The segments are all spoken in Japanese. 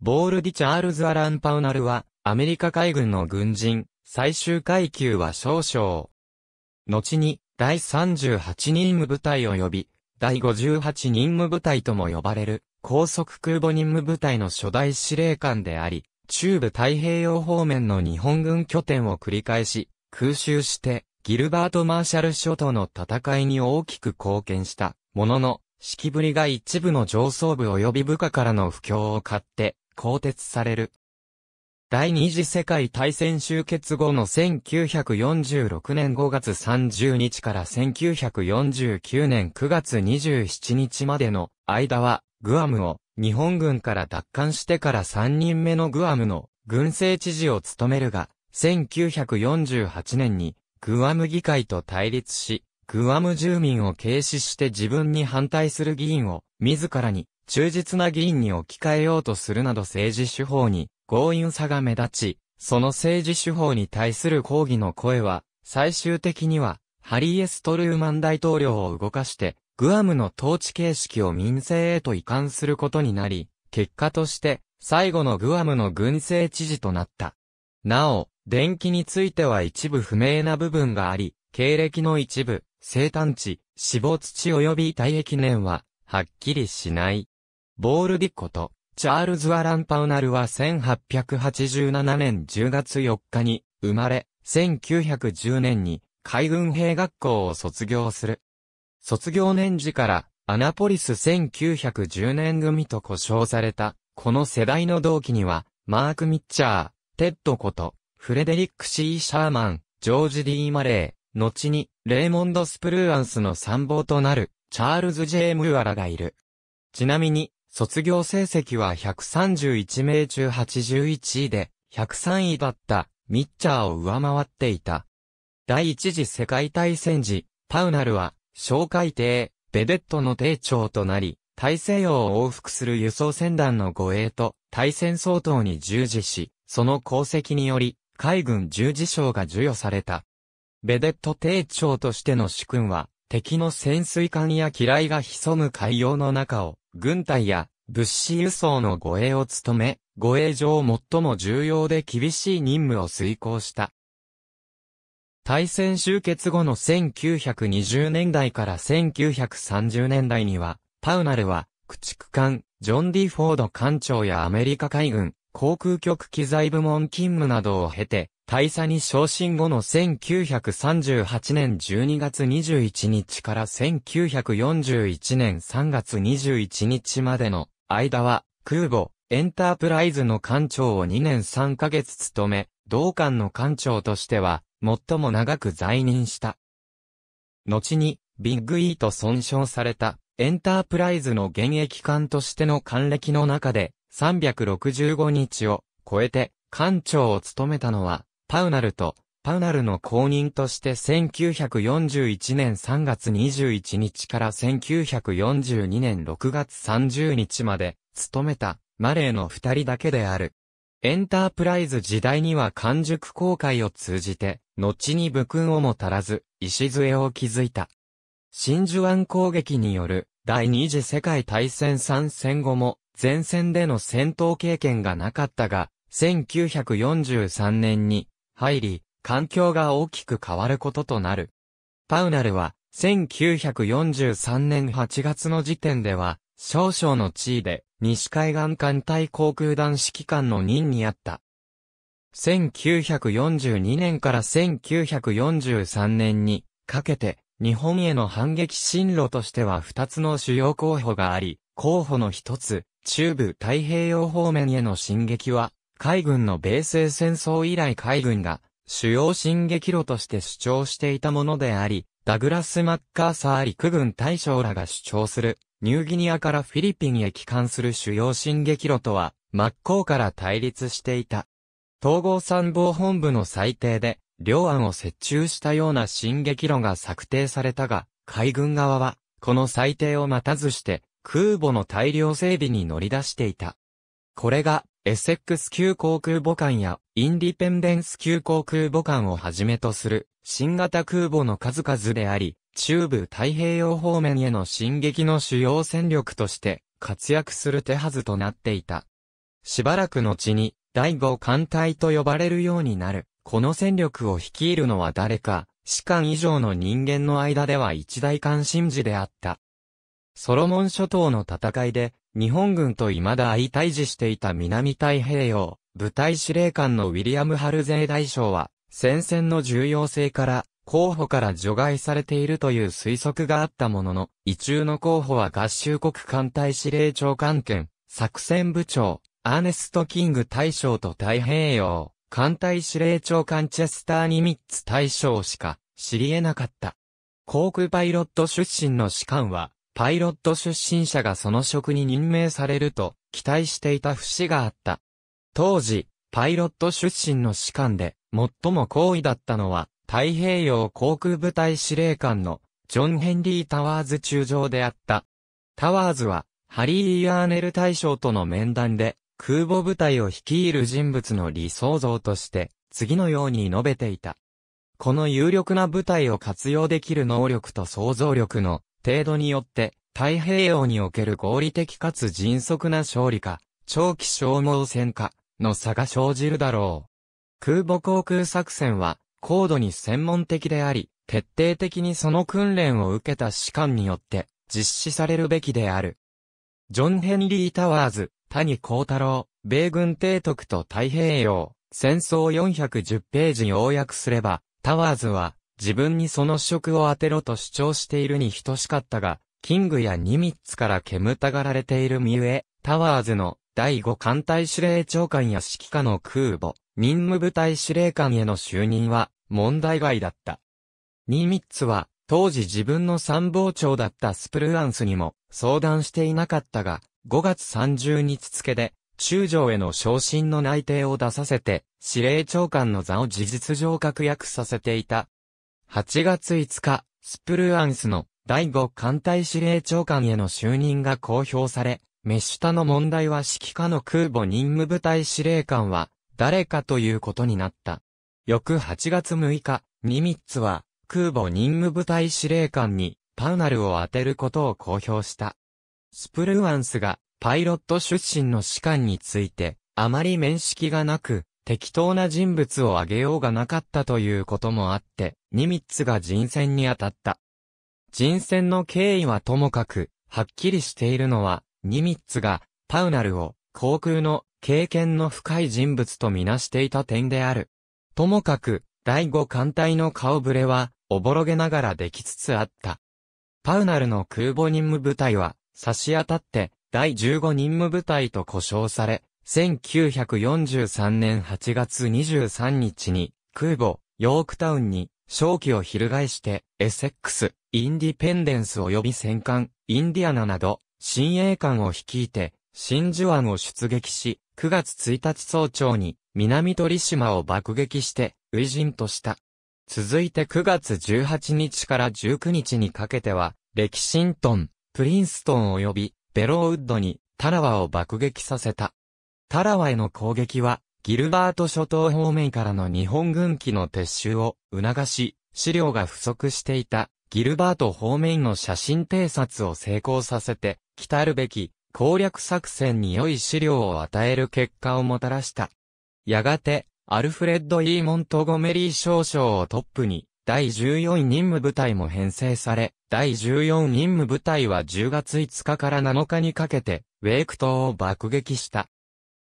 ボール・ディ・チャールズ・アラン・パウナルは、アメリカ海軍の軍人、最終階級は少々。後に、第38任務部隊及び、第58任務部隊とも呼ばれる、高速空母任務部隊の初代司令官であり、中部太平洋方面の日本軍拠点を繰り返し、空襲して、ギルバート・マーシャル諸島の戦いに大きく貢献した、ものの、式ぶりが一部の上層部及び部下からの不況を買って、更迭される。第二次世界大戦終結後の1946年5月30日から1949年9月27日までの間は、グアムを日本軍から奪還してから3人目のグアムの軍政知事を務めるが、1948年にグアム議会と対立し、グアム住民を軽視して自分に反対する議員を自らに忠実な議員に置き換えようとするなど政治手法に強引さが目立ち、その政治手法に対する抗議の声は、最終的には、ハリー・エス・トルーマン大統領を動かして、グアムの統治形式を民政へと移管することになり、結果として、最後のグアムの軍政知事となった。なお、電気については一部不明な部分があり、経歴の一部、生誕地、死亡土及び退役年は、はっきりしない。ボールディコと、チャールズ・アラン・パウナルは1887年10月4日に生まれ、1910年に海軍兵学校を卒業する。卒業年次からアナポリス1910年組と呼称された、この世代の同期には、マーク・ミッチャー、テッドこと、フレデリック・シー・シャーマン、ジョージ・ディー・マレー、後に、レーモンド・スプルーアンスの参謀となる、チャールズ・ジェーム・アラがいる。ちなみに、卒業成績は131名中81位で、103位だったミッチャーを上回っていた。第一次世界大戦時、パウナルは、小海艇、ベデットの艇長となり、大西洋を往復する輸送船団の護衛と対戦相当に従事し、その功績により、海軍十字章が授与された。ベデット艇長としての主君は、敵の潜水艦や機雷が潜む海洋の中を軍隊や物資輸送の護衛を務め、護衛上最も重要で厳しい任務を遂行した。大戦終結後の1920年代から1930年代には、パウナルは、駆逐艦、ジョン・ディ・フォード艦長やアメリカ海軍、航空局機材部門勤務などを経て、大佐に昇進後の1938年12月21日から1941年3月21日までの間は空母エンタープライズの艦長を2年3ヶ月務め、同艦の艦長としては最も長く在任した。後にビッグイ、e、ーと損傷されたエンタープライズの現役艦としての艦歴の中で365日を超えて艦長を務めたのはパウナルと、パウナルの公認として1941年3月21日から1942年6月30日まで、勤めた、マレーの二人だけである。エンタープライズ時代には完熟公開を通じて、後に武勲をもたらず、礎を築いた。真珠湾攻撃による第二次世界大戦参戦後も前線での戦闘経験がなかったが、1943年に入り、環境が大きく変わることとなる。パウナルは、1943年8月の時点では、少々の地位で、西海岸艦隊航空団指揮官の任にあった。1942年から1943年にかけて、日本への反撃進路としては2つの主要候補があり、候補の1つ、中部太平洋方面への進撃は、海軍の米西戦争以来海軍が主要進撃路として主張していたものであり、ダグラス・マッカーサー陸軍大将らが主張する、ニューギニアからフィリピンへ帰還する主要進撃路とは、真っ向から対立していた。統合参謀本部の裁定で、両案を設置したような進撃路が策定されたが、海軍側は、この裁定を待たずして、空母の大量整備に乗り出していた。これが、エセックス級航空母艦やインディペンデンス級航空母艦をはじめとする新型空母の数々であり、中部太平洋方面への進撃の主要戦力として活躍する手はずとなっていた。しばらく後に第5艦隊と呼ばれるようになる。この戦力を率いるのは誰か、士官以上の人間の間では一大関心事であった。ソロモン諸島の戦いで日本軍と未だ相対峙していた南太平洋、部隊司令官のウィリアム・ハルゼー大将は、戦線の重要性から、候補から除外されているという推測があったものの、異中の候補は合衆国艦隊司令長官兼、作戦部長、アーネスト・キング大将と太平洋、艦隊司令長官チェスター・ニミッツ大将しか知り得なかった。航空パイロット出身の士官は、パイロット出身者がその職に任命されると期待していた節があった。当時、パイロット出身の士官で最も高位だったのは太平洋航空部隊司令官のジョン・ヘンリー・タワーズ中将であった。タワーズはハリー・イーネル大将との面談で空母部隊を率いる人物の理想像として次のように述べていた。この有力な部隊を活用できる能力と想像力の程度によって、太平洋における合理的かつ迅速な勝利か、長期消耗戦か、の差が生じるだろう。空母航空作戦は、高度に専門的であり、徹底的にその訓練を受けた士官によって、実施されるべきである。ジョン・ヘンリー・タワーズ、谷幸太郎、米軍提督と太平洋、戦争410ページ要約すれば、タワーズは、自分にその職を当てろと主張しているに等しかったが、キングやニミッツから煙たがられているミ上、タワーズの第5艦隊司令長官や指揮下の空母、任務部隊司令官への就任は問題外だった。ニミッツは当時自分の参謀長だったスプルアンスにも相談していなかったが、5月30日付で中将への昇進の内定を出させて司令長官の座を事実上確約させていた8月5日、スプルアンスの第5艦隊司令長官への就任が公表され、メシュタの問題は指揮下の空母任務部隊司令官は誰かということになった。翌8月6日、ニミッツは空母任務部隊司令官にパウナルを当てることを公表した。スプルアンスがパイロット出身の士官についてあまり面識がなく適当な人物を挙げようがなかったということもあってニミッツが人選に当たった。人選の経緯はともかく、はっきりしているのは、ニミッツが、パウナルを、航空の経験の深い人物とみなしていた点である。ともかく、第五艦隊の顔ぶれは、おぼろげながらできつつあった。パウナルの空母任務部隊は、差し当たって、第15任務部隊と呼称され、1943年8月23日に、空母、ヨークタウンに、正気を翻して、エセックス、インディペンデンス及び戦艦、インディアナなど、新鋭艦を率いて、真珠湾を出撃し、9月1日早朝に、南鳥島を爆撃して、偉人とした。続いて9月18日から19日にかけては、レキシントン、プリンストン及び、ベローウッドに、タラワを爆撃させた。タラワへの攻撃は、ギルバート諸島方面からの日本軍機の撤収を促し、資料が不足していたギルバート方面の写真偵察を成功させて、来たるべき攻略作戦に良い資料を与える結果をもたらした。やがて、アルフレッド・イー・モントゴメリー少将をトップに、第14任務部隊も編成され、第14任務部隊は10月5日から7日にかけて、ウェイク島を爆撃した。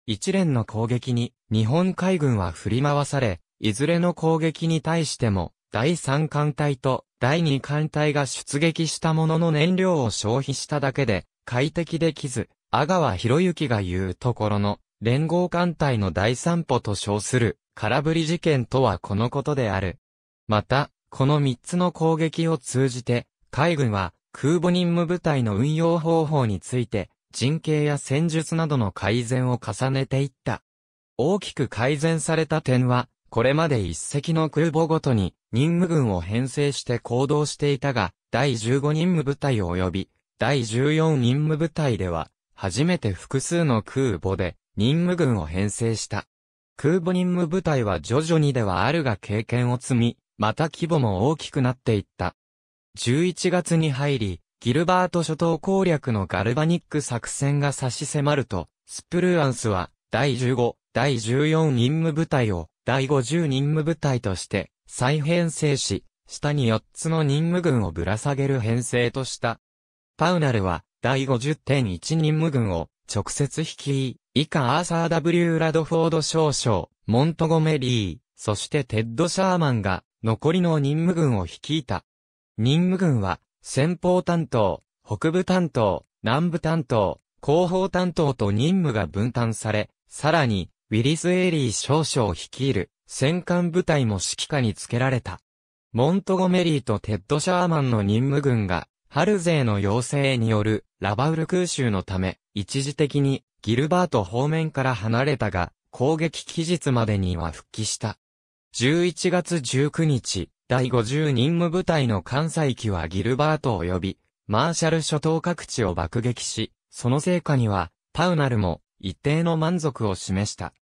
一連の攻撃に、日本海軍は振り回され、いずれの攻撃に対しても、第3艦隊と第2艦隊が出撃したものの燃料を消費しただけで、快適できず、阿川博之が言うところの、連合艦隊の第3歩と称する、空振り事件とはこのことである。また、この3つの攻撃を通じて、海軍は空母任務部隊の運用方法について、人形や戦術などの改善を重ねていった。大きく改善された点は、これまで一隻の空母ごとに任務軍を編成して行動していたが、第15任務部隊及び第14任務部隊では、初めて複数の空母で任務軍を編成した。空母任務部隊は徐々にではあるが経験を積み、また規模も大きくなっていった。11月に入り、ギルバート諸島攻略のガルバニック作戦が差し迫ると、スプルーアンスは第15、第14任務部隊を第50任務部隊として再編成し、下に4つの任務群をぶら下げる編成とした。パウナルは第50.1任務群を直接率い、以下アーサー・ W・ ラドフォード少将、モントゴメリー、そしてテッド・シャーマンが残りの任務群を率いた。任務群は先方担当、北部担当、南部担当、後方担当と任務が分担され、さらにウィリス・エリー少将率いる戦艦部隊も指揮下につけられた。モントゴメリーとテッド・シャーマンの任務軍が、ハルゼーの要請によるラバウル空襲のため、一時的にギルバート方面から離れたが、攻撃期日までには復帰した。11月19日、第50任務部隊の関西機はギルバートを呼び、マーシャル諸島各地を爆撃し、その成果には、パウナルも一定の満足を示した。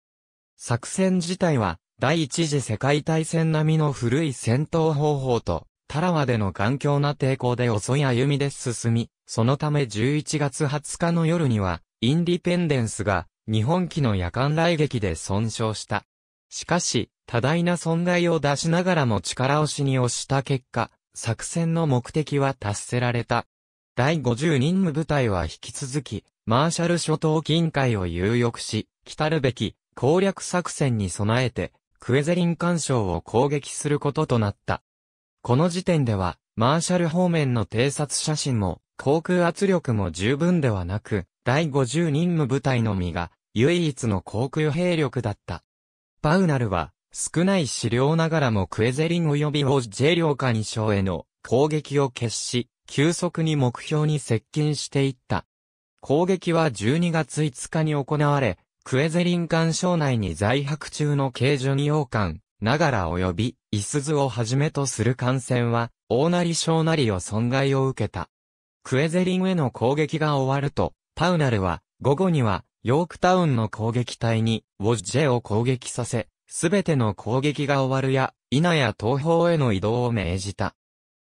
作戦自体は、第一次世界大戦並みの古い戦闘方法と、タラワでの頑強な抵抗で遅い歩みで進み、そのため11月20日の夜には、インディペンデンスが、日本機の夜間雷撃で損傷した。しかし、多大な損害を出しながらも力押しに押した結果、作戦の目的は達せられた。第50任務部隊は引き続き、マーシャル諸島近海を有力し、来るべき攻略作戦に備えて、クエゼリン干渉を攻撃することとなった。この時点では、マーシャル方面の偵察写真も、航空圧力も十分ではなく、第50任務部隊のみが、唯一の航空兵力だった。パウナルは、少ない資料ながらもクエゼリン及びオジェ領下2章への攻撃を決し、急速に目標に接近していった。攻撃は12月5日に行われ、クエゼリン艦省内に在泊中の軽巡洋艦、ながら及び、イスズをはじめとする艦船は、大なり小なりを損害を受けた。クエゼリンへの攻撃が終わると、パウナルは、午後には、ヨークタウンの攻撃隊に、ウォッジェを攻撃させ、すべての攻撃が終わるや、稲や東方への移動を命じた。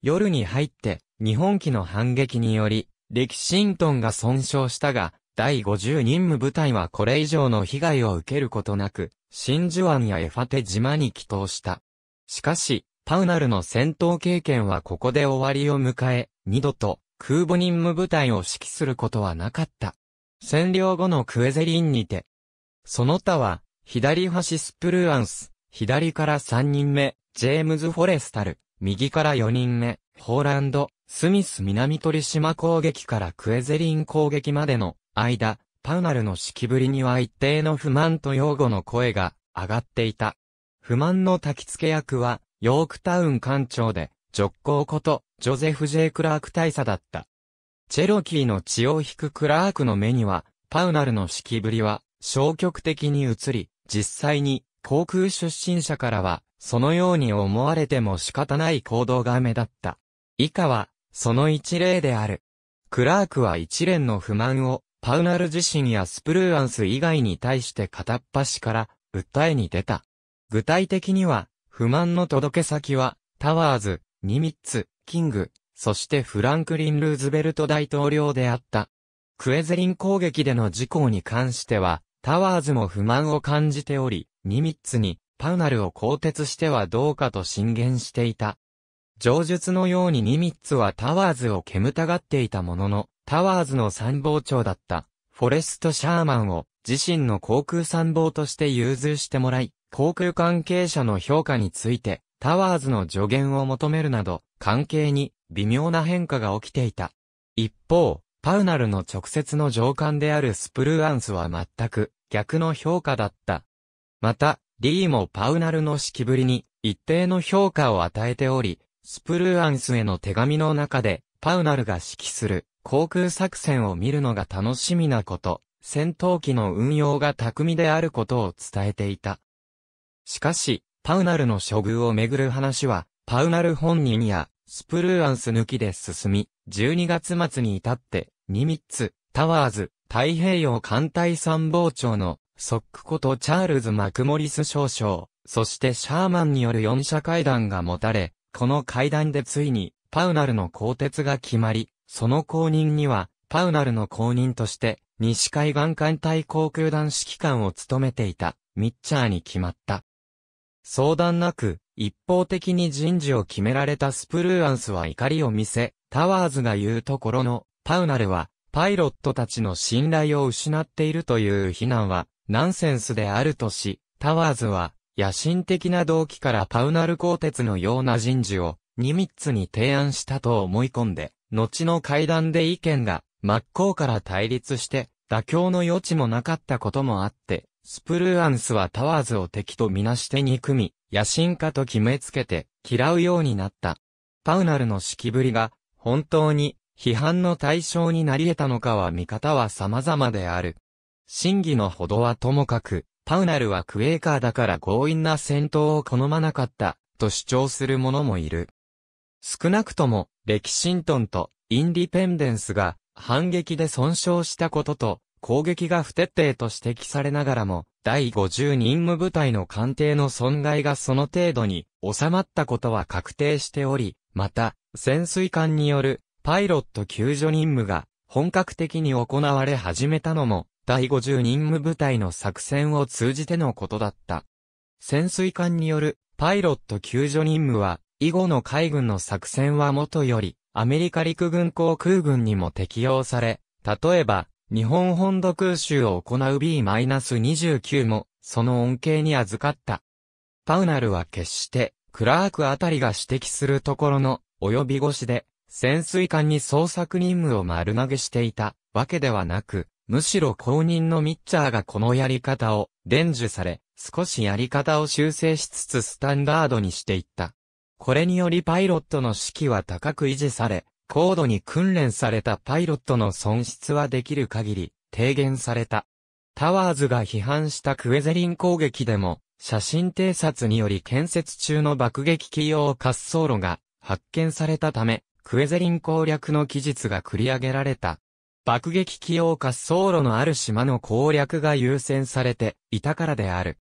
夜に入って、日本機の反撃により、歴シントンが損傷したが、第50任務部隊はこれ以上の被害を受けることなく、真珠湾やエファテ島に帰投した。しかし、パウナルの戦闘経験はここで終わりを迎え、二度と空母任務部隊を指揮することはなかった。占領後のクエゼリンにて、その他は、左端スプルーアンス、左から3人目、ジェームズ・フォレスタル、右から4人目、ホーランド、スミス南鳥島攻撃からクエゼリン攻撃までの間、パウナルの式ぶりには一定の不満と擁護の声が上がっていた。不満の焚き付け役は、ヨークタウン官庁で、直行こと、ジョゼフ・ジェイ・クラーク大佐だった。チェロキーの血を引くクラークの目には、パウナルの式ぶりは、消極的に移り、実際に、航空出身者からは、そのように思われても仕方ない行動が目立った。以下は、その一例である。クラークは一連の不満を、パウナル自身やスプルーアンス以外に対して片っ端から訴えに出た。具体的には、不満の届け先は、タワーズ、ニミッツ、キング、そしてフランクリン・ルーズベルト大統領であった。クエゼリン攻撃での事項に関しては、タワーズも不満を感じており、ニミッツに、パウナルを更迭してはどうかと進言していた。上述のようにニミッツはタワーズを煙たがっていたものの、タワーズの参謀長だった、フォレスト・シャーマンを自身の航空参謀として融通してもらい、航空関係者の評価について、タワーズの助言を求めるなど、関係に微妙な変化が起きていた。一方、パウナルの直接の上官であるスプルーアンスは全く逆の評価だった。また、リーもパウナルの式ぶりに一定の評価を与えており、スプルーアンスへの手紙の中で、パウナルが指揮する航空作戦を見るのが楽しみなこと、戦闘機の運用が巧みであることを伝えていた。しかし、パウナルの処遇をめぐる話は、パウナル本人や、スプルーアンス抜きで進み、12月末に至って、ニミッツ、タワーズ、太平洋艦隊参謀長の、ソックことチャールズ・マクモリス少将、そしてシャーマンによる四者会談が持たれ、この会談でついに、パウナルの更迭が決まり、その後任には、パウナルの後任として、西海岸艦隊航空団指揮官を務めていた、ミッチャーに決まった。相談なく、一方的に人事を決められたスプルーアンスは怒りを見せ、タワーズが言うところの、パウナルは、パイロットたちの信頼を失っているという非難は、ナンセンスであるとし、タワーズは、野心的な動機からパウナル鋼鉄のような人事を、ニミッツに提案したと思い込んで、後の会談で意見が真っ向から対立して、妥協の余地もなかったこともあって、スプルーアンスはタワーズを敵とみなして憎み、野心家と決めつけて嫌うようになった。パウナルの式ぶりが本当に批判の対象になり得たのかは見方は様々である。真偽のほどはともかく、パウナルはクエーカーだから強引な戦闘を好まなかったと主張する者もいる。少なくとも、レキシントンとインディペンデンスが反撃で損傷したことと、攻撃が不徹底と指摘されながらも、第50任務部隊の艦艇の損害がその程度に収まったことは確定しており、また、潜水艦によるパイロット救助任務が本格的に行われ始めたのも、第50任務部隊の作戦を通じてのことだった。潜水艦によるパイロット救助任務は、以後の海軍の作戦はもとより、アメリカ陸軍航空軍にも適用され、例えば、日本本土空襲を行う B-29 も、その恩恵に預かった。パウナルは決して、クラークあたりが指摘するところの、及び腰で、潜水艦に捜索任務を丸投げしていたわけではなく、むしろ公認のミッチャーがこのやり方を伝授され、少しやり方を修正しつつスタンダードにしていった。これによりパイロットの士気は高く維持され、高度に訓練されたパイロットの損失はできる限り低減された。タワーズが批判したクエゼリン攻撃でも、写真偵察により建設中の爆撃機用滑走路が発見されたため、クエゼリン攻略の記述が繰り上げられた。爆撃機用滑走路のある島の攻略が優先されていたからである。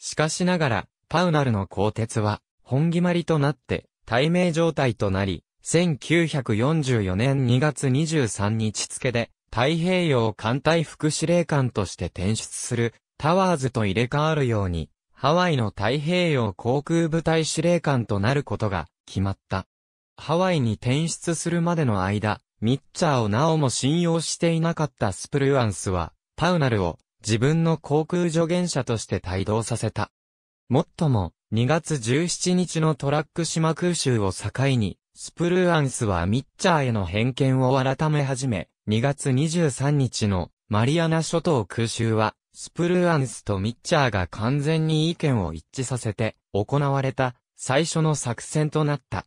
しかしながら、パウナルの鋼鉄は、本決まりとなって、対名状態となり、1944年2月23日付で、太平洋艦隊副司令官として転出する、タワーズと入れ替わるように、ハワイの太平洋航空部隊司令官となることが決まった。ハワイに転出するまでの間、ミッチャーをなおも信用していなかったスプルアンスは、タウナルを自分の航空助言者として帯同させた。もっとも、2月17日のトラック島空襲を境に、スプルーアンスはミッチャーへの偏見を改め始め、2月23日のマリアナ諸島空襲は、スプルーアンスとミッチャーが完全に意見を一致させて、行われた最初の作戦となった。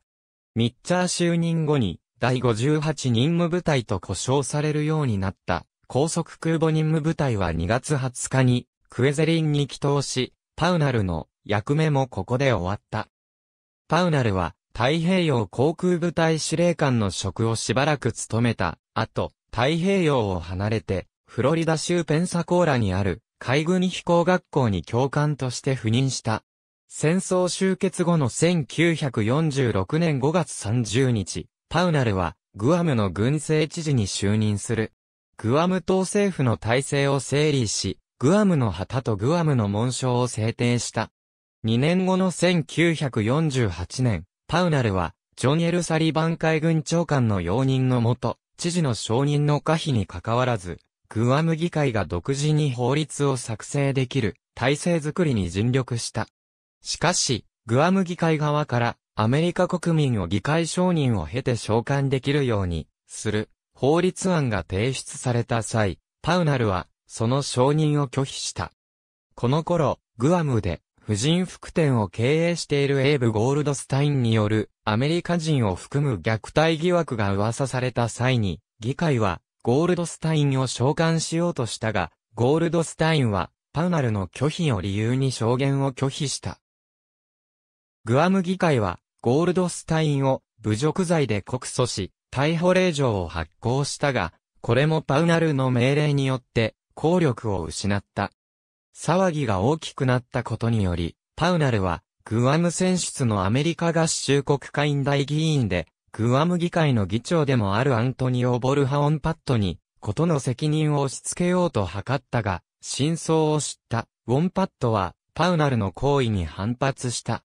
ミッチャー就任後に、第58任務部隊と呼称されるようになった、高速空母任務部隊は2月20日に、クエゼリンに帰投し、パウナルの役目もここで終わった。パウナルは太平洋航空部隊司令官の職をしばらく務めた後、太平洋を離れて、フロリダ州ペンサコーラにある海軍飛行学校に教官として赴任した。戦争終結後の1946年5月30日、パウナルはグアムの軍政知事に就任する。グアム島政府の体制を整理し、グアムの旗とグアムの紋章を制定した。2年後の1948年、パウナルは、ジョン・エル・サリバン海軍長官の容認のもと、知事の承認の可否に関わらず、グアム議会が独自に法律を作成できる体制づくりに尽力した。しかし、グアム議会側からアメリカ国民を議会承認を経て召喚できるようにする法律案が提出された際、パウナルはその承認を拒否した。この頃、グアムで婦人服店を経営しているエイブ・ゴールドスタインによるアメリカ人を含む虐待疑惑が噂された際に、議会はゴールドスタインを召喚しようとしたが、ゴールドスタインはパウナルの拒否を理由に証言を拒否した。グアム議会はゴールドスタインを侮辱罪で告訴し、逮捕令状を発行したが、これもパウナルの命令によって効力を失った。騒ぎが大きくなったことにより、パウナルは、グアム選出のアメリカ合衆国会院大議員で、グアム議会の議長でもあるアントニオ・ボルハオンパットに、ことの責任を押し付けようと図ったが、真相を知った、ウォンパットは、パウナルの行為に反発した。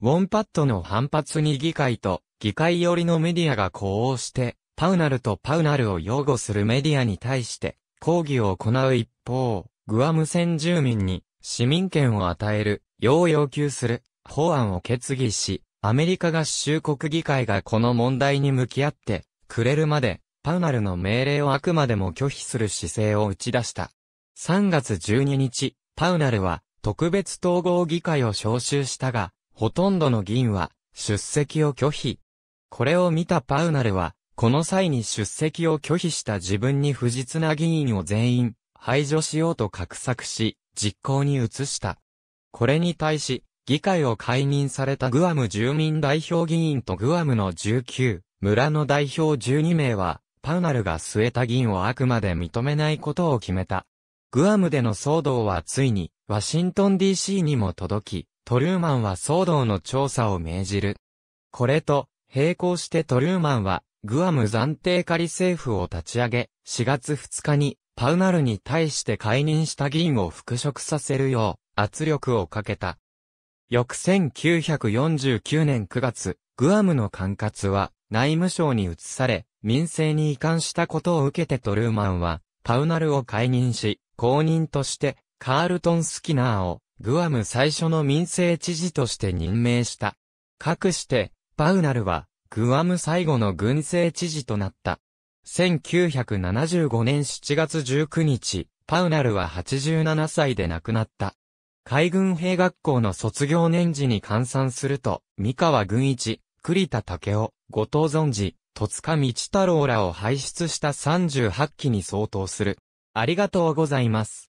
ウォンパットの反発に議会と、議会寄りのメディアが呼応して、パウナルとパウナルを擁護するメディアに対して、抗議を行う一方、グアム先住民に市民権を与える、よう要求する法案を決議し、アメリカ合衆国議会がこの問題に向き合ってくれるまで、パウナルの命令をあくまでも拒否する姿勢を打ち出した。3月12日、パウナルは特別統合議会を招集したが、ほとんどの議員は出席を拒否。これを見たパウナルは、この際に出席を拒否した自分に不実な議員を全員排除しようと画策し、実行に移した。これに対し、議会を解任されたグアム住民代表議員とグアムの19、村の代表12名は、パウナルが据えた議員をあくまで認めないことを決めた。グアムでの騒動はついに、ワシントン DC にも届き、トルーマンは騒動の調査を命じる。これと、並行してトルーマンは、グアム暫定仮政府を立ち上げ、4月2日にパウナルに対して解任した議員を復職させるよう圧力をかけた。翌1949年9月、グアムの管轄は内務省に移され、民政に移管したことを受けてトルーマンは、パウナルを解任し、公認として、カールトン・スキナーを、グアム最初の民政知事として任命した。かくして、パウナルは、グアム最後の軍政知事となった。1975年7月19日、パウナルは87歳で亡くなった。海軍兵学校の卒業年次に換算すると、三河軍一、栗田武雄、後藤存治、戸塚道太郎らを輩出した38期に相当する。ありがとうございます。